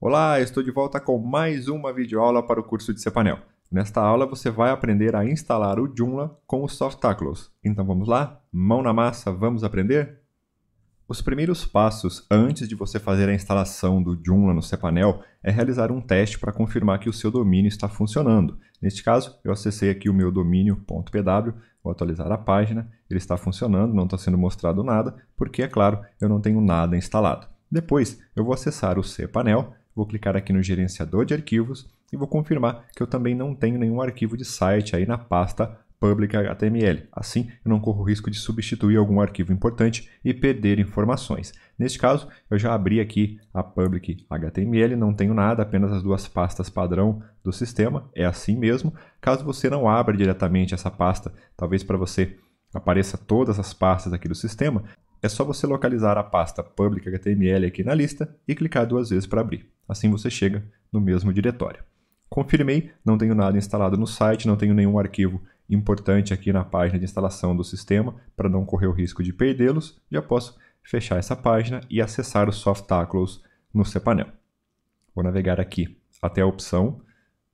Olá, estou de volta com mais uma videoaula para o curso de Cpanel. Nesta aula você vai aprender a instalar o Joomla com o Softaclos. Então vamos lá? Mão na massa, vamos aprender? Os primeiros passos antes de você fazer a instalação do Joomla no Cpanel é realizar um teste para confirmar que o seu domínio está funcionando. Neste caso, eu acessei aqui o meu domínio.pw, vou atualizar a página, ele está funcionando, não está sendo mostrado nada, porque, é claro, eu não tenho nada instalado. Depois, eu vou acessar o cPanel Vou clicar aqui no gerenciador de arquivos e vou confirmar que eu também não tenho nenhum arquivo de site aí na pasta public HTML. Assim, eu não corro risco de substituir algum arquivo importante e perder informações. Neste caso, eu já abri aqui a public HTML, não tenho nada, apenas as duas pastas padrão do sistema, é assim mesmo. Caso você não abra diretamente essa pasta, talvez para você apareça todas as pastas aqui do sistema, é só você localizar a pasta public HTML aqui na lista e clicar duas vezes para abrir. Assim você chega no mesmo diretório. Confirmei, não tenho nada instalado no site, não tenho nenhum arquivo importante aqui na página de instalação do sistema para não correr o risco de perdê-los. Já posso fechar essa página e acessar os Softaculos no cPanel. Vou navegar aqui até a opção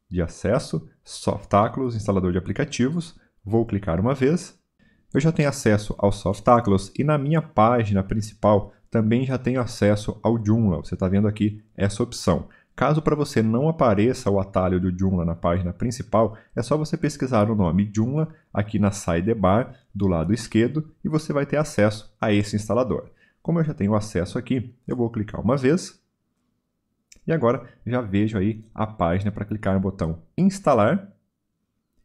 de acesso, Softaculos, instalador de aplicativos. Vou clicar uma vez. Eu já tenho acesso aos Softaculos e na minha página principal também já tenho acesso ao Joomla. Você está vendo aqui essa opção. Caso para você não apareça o atalho do Joomla na página principal, é só você pesquisar o nome Joomla aqui na sidebar do lado esquerdo e você vai ter acesso a esse instalador. Como eu já tenho acesso aqui, eu vou clicar uma vez e agora já vejo aí a página para clicar no botão instalar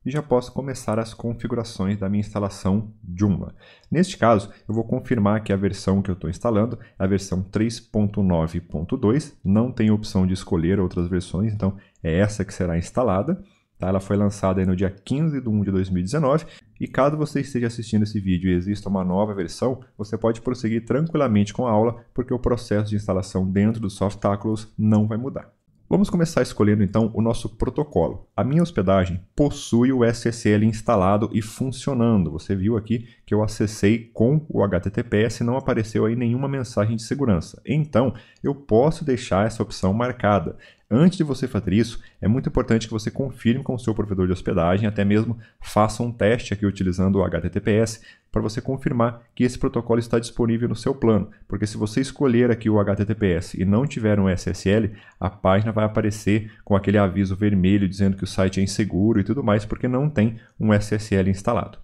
e já posso começar as configurações da minha instalação Joomla. Neste caso, eu vou confirmar que a versão que eu estou instalando é a versão 3.9.2, não tem opção de escolher outras versões, então é essa que será instalada. Tá? Ela foi lançada no dia 15 de 1 de 2019 e caso você esteja assistindo esse vídeo e exista uma nova versão, você pode prosseguir tranquilamente com a aula porque o processo de instalação dentro do Softaculous não vai mudar. Vamos começar escolhendo então o nosso protocolo. A minha hospedagem possui o SSL instalado e funcionando. Você viu aqui que eu acessei com o HTTPS, e não apareceu aí nenhuma mensagem de segurança. Então, eu posso deixar essa opção marcada. Antes de você fazer isso, é muito importante que você confirme com o seu provedor de hospedagem, até mesmo faça um teste aqui utilizando o HTTPS para você confirmar que esse protocolo está disponível no seu plano, porque se você escolher aqui o HTTPS e não tiver um SSL, a página vai aparecer com aquele aviso vermelho dizendo que o site é inseguro e tudo mais, porque não tem um SSL instalado.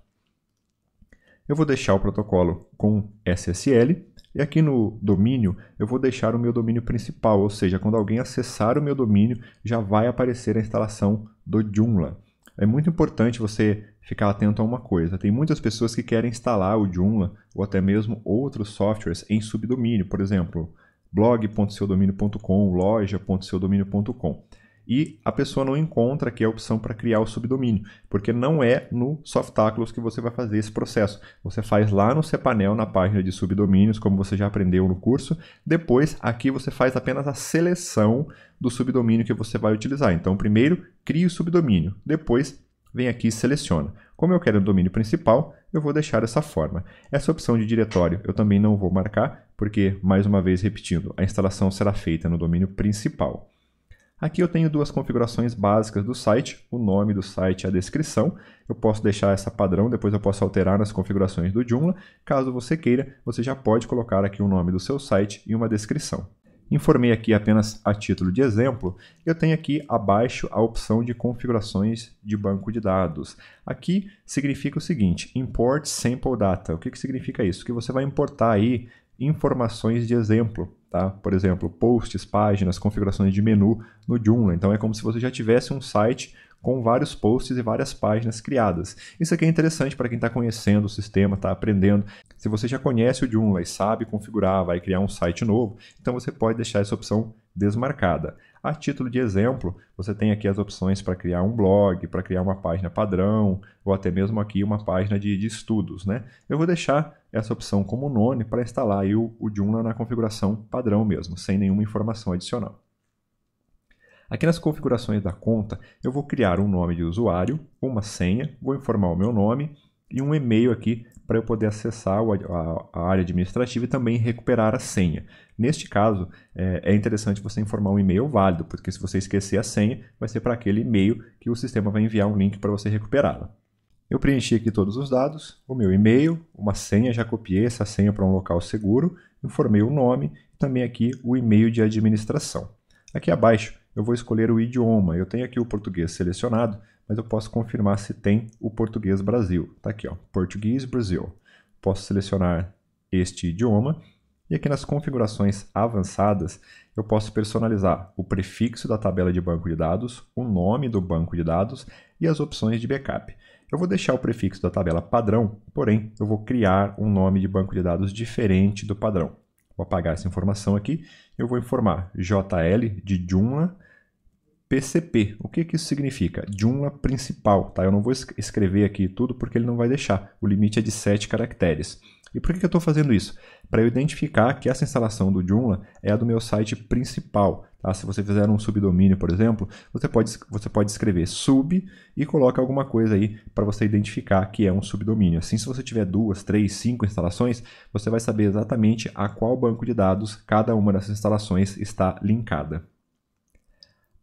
Eu vou deixar o protocolo com SSL e aqui no domínio, eu vou deixar o meu domínio principal, ou seja, quando alguém acessar o meu domínio, já vai aparecer a instalação do Joomla é muito importante você ficar atento a uma coisa. Tem muitas pessoas que querem instalar o Joomla ou até mesmo outros softwares em subdomínio, por exemplo, blog.seudomínio.com, loja.seudomínio.com e a pessoa não encontra aqui é a opção para criar o subdomínio, porque não é no Softaculous que você vai fazer esse processo. Você faz lá no cPanel, na página de subdomínios, como você já aprendeu no curso. Depois, aqui você faz apenas a seleção do subdomínio que você vai utilizar. Então, primeiro, cria o subdomínio. Depois, vem aqui e seleciona. Como eu quero o domínio principal, eu vou deixar dessa forma. Essa opção de diretório eu também não vou marcar, porque, mais uma vez repetindo, a instalação será feita no domínio principal. Aqui eu tenho duas configurações básicas do site, o nome do site e a descrição. Eu posso deixar essa padrão, depois eu posso alterar nas configurações do Joomla. Caso você queira, você já pode colocar aqui o nome do seu site e uma descrição. Informei aqui apenas a título de exemplo, eu tenho aqui abaixo a opção de configurações de banco de dados. Aqui significa o seguinte, import sample data. O que, que significa isso? Que você vai importar aí informações de exemplo Tá? Por exemplo, posts, páginas, configurações de menu no Joomla. Então é como se você já tivesse um site com vários posts e várias páginas criadas. Isso aqui é interessante para quem está conhecendo o sistema, está aprendendo. Se você já conhece o Joomla e sabe configurar, vai criar um site novo, então você pode deixar essa opção desmarcada. A título de exemplo, você tem aqui as opções para criar um blog, para criar uma página padrão, ou até mesmo aqui uma página de, de estudos. Né? Eu vou deixar essa opção como none para instalar o, o Joomla na configuração padrão mesmo, sem nenhuma informação adicional. Aqui nas configurações da conta, eu vou criar um nome de usuário, uma senha, vou informar o meu nome, e um e-mail aqui para eu poder acessar a área administrativa e também recuperar a senha. Neste caso, é, é interessante você informar um e-mail válido, porque se você esquecer a senha, vai ser para aquele e-mail que o sistema vai enviar um link para você recuperá-la. Eu preenchi aqui todos os dados, o meu e-mail, uma senha, já copiei essa senha para um local seguro, informei o nome e também aqui o e-mail de administração. Aqui abaixo eu vou escolher o idioma. Eu tenho aqui o português selecionado, mas eu posso confirmar se tem o português Brasil. Está aqui, ó, português Brasil. Posso selecionar este idioma e aqui nas configurações avançadas eu posso personalizar o prefixo da tabela de banco de dados, o nome do banco de dados e as opções de backup. Eu vou deixar o prefixo da tabela padrão, porém eu vou criar um nome de banco de dados diferente do padrão. Vou apagar essa informação aqui. Eu vou informar JL de Joomla PCP. O que, que isso significa? Joomla principal, tá? Eu não vou escrever aqui tudo porque ele não vai deixar. O limite é de 7 caracteres. E por que, que eu estou fazendo isso? Para eu identificar que essa instalação do Joomla é a do meu site principal. Tá? Se você fizer um subdomínio, por exemplo, você pode, você pode escrever sub e coloca alguma coisa aí para você identificar que é um subdomínio. Assim, se você tiver duas, três, cinco instalações, você vai saber exatamente a qual banco de dados cada uma dessas instalações está linkada.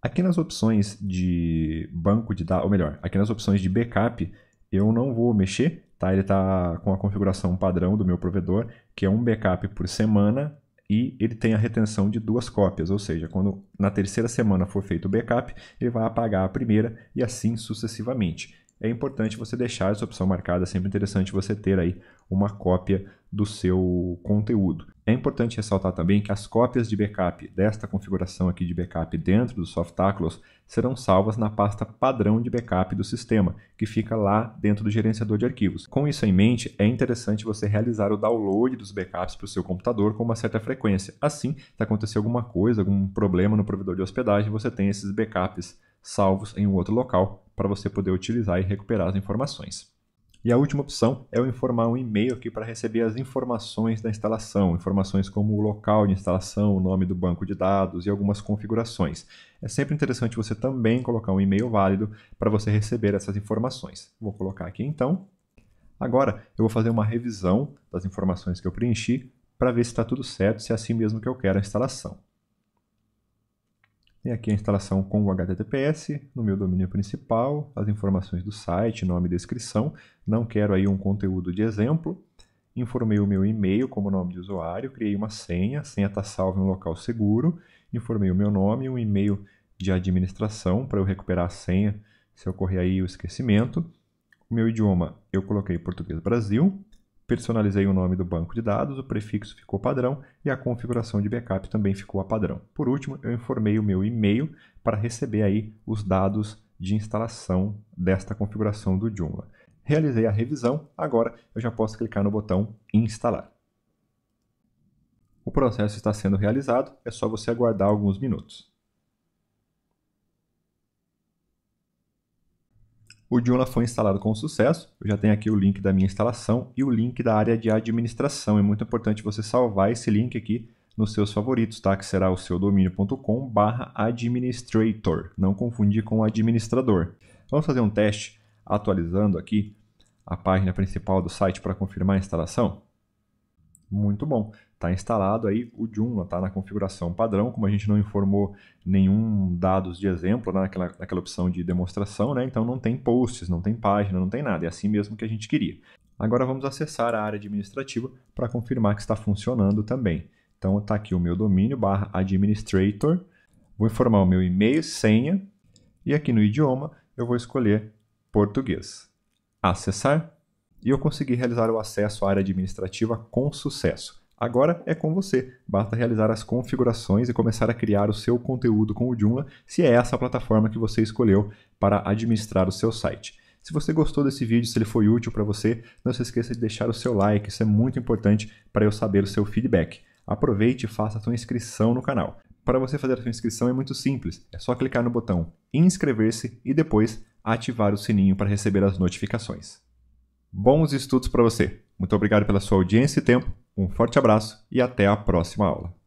Aqui nas opções de banco de dados, ou melhor, aqui nas opções de backup, eu não vou mexer, tá? Ele está com a configuração padrão do meu provedor, que é um backup por semana e ele tem a retenção de duas cópias, ou seja, quando na terceira semana for feito o backup, ele vai apagar a primeira e assim sucessivamente. É importante você deixar essa opção marcada, é sempre interessante você ter aí uma cópia do seu conteúdo. É importante ressaltar também que as cópias de backup desta configuração aqui de backup dentro do Softaculos serão salvas na pasta padrão de backup do sistema, que fica lá dentro do gerenciador de arquivos. Com isso em mente, é interessante você realizar o download dos backups para o seu computador com uma certa frequência. Assim, se acontecer alguma coisa, algum problema no provedor de hospedagem, você tem esses backups salvos em um outro local para você poder utilizar e recuperar as informações. E a última opção é eu informar um e-mail aqui para receber as informações da instalação, informações como o local de instalação, o nome do banco de dados e algumas configurações. É sempre interessante você também colocar um e-mail válido para você receber essas informações. Vou colocar aqui então. Agora eu vou fazer uma revisão das informações que eu preenchi para ver se está tudo certo, se é assim mesmo que eu quero a instalação e aqui a instalação com o HTTPS, no meu domínio principal, as informações do site, nome e descrição. Não quero aí um conteúdo de exemplo. Informei o meu e-mail como nome de usuário, criei uma senha, a senha está salva em um local seguro. Informei o meu nome, um e-mail de administração para eu recuperar a senha se ocorrer aí o esquecimento. O meu idioma eu coloquei português Brasil. Personalizei o nome do banco de dados, o prefixo ficou padrão e a configuração de backup também ficou a padrão. Por último, eu informei o meu e-mail para receber aí os dados de instalação desta configuração do Joomla. Realizei a revisão, agora eu já posso clicar no botão instalar. O processo está sendo realizado, é só você aguardar alguns minutos. O Joomla foi instalado com sucesso. Eu já tenho aqui o link da minha instalação e o link da área de administração. É muito importante você salvar esse link aqui nos seus favoritos, tá? Que será o seu domínio.com barra administrator. Não confundir com administrador. Vamos fazer um teste atualizando aqui a página principal do site para confirmar a instalação? Muito bom está instalado aí o Joomla, tá na configuração padrão, como a gente não informou nenhum dados de exemplo né, naquela, naquela opção de demonstração, né, então não tem posts, não tem página, não tem nada, é assim mesmo que a gente queria. Agora vamos acessar a área administrativa para confirmar que está funcionando também. Então está aqui o meu domínio, barra administrator, vou informar o meu e-mail, senha, e aqui no idioma eu vou escolher português. Acessar, e eu consegui realizar o acesso à área administrativa com sucesso. Agora é com você. Basta realizar as configurações e começar a criar o seu conteúdo com o Joomla, se é essa a plataforma que você escolheu para administrar o seu site. Se você gostou desse vídeo, se ele foi útil para você, não se esqueça de deixar o seu like, isso é muito importante para eu saber o seu feedback. Aproveite e faça a sua inscrição no canal. Para você fazer a sua inscrição é muito simples, é só clicar no botão inscrever-se e depois ativar o sininho para receber as notificações. Bons estudos para você! Muito obrigado pela sua audiência e tempo um forte abraço e até a próxima aula.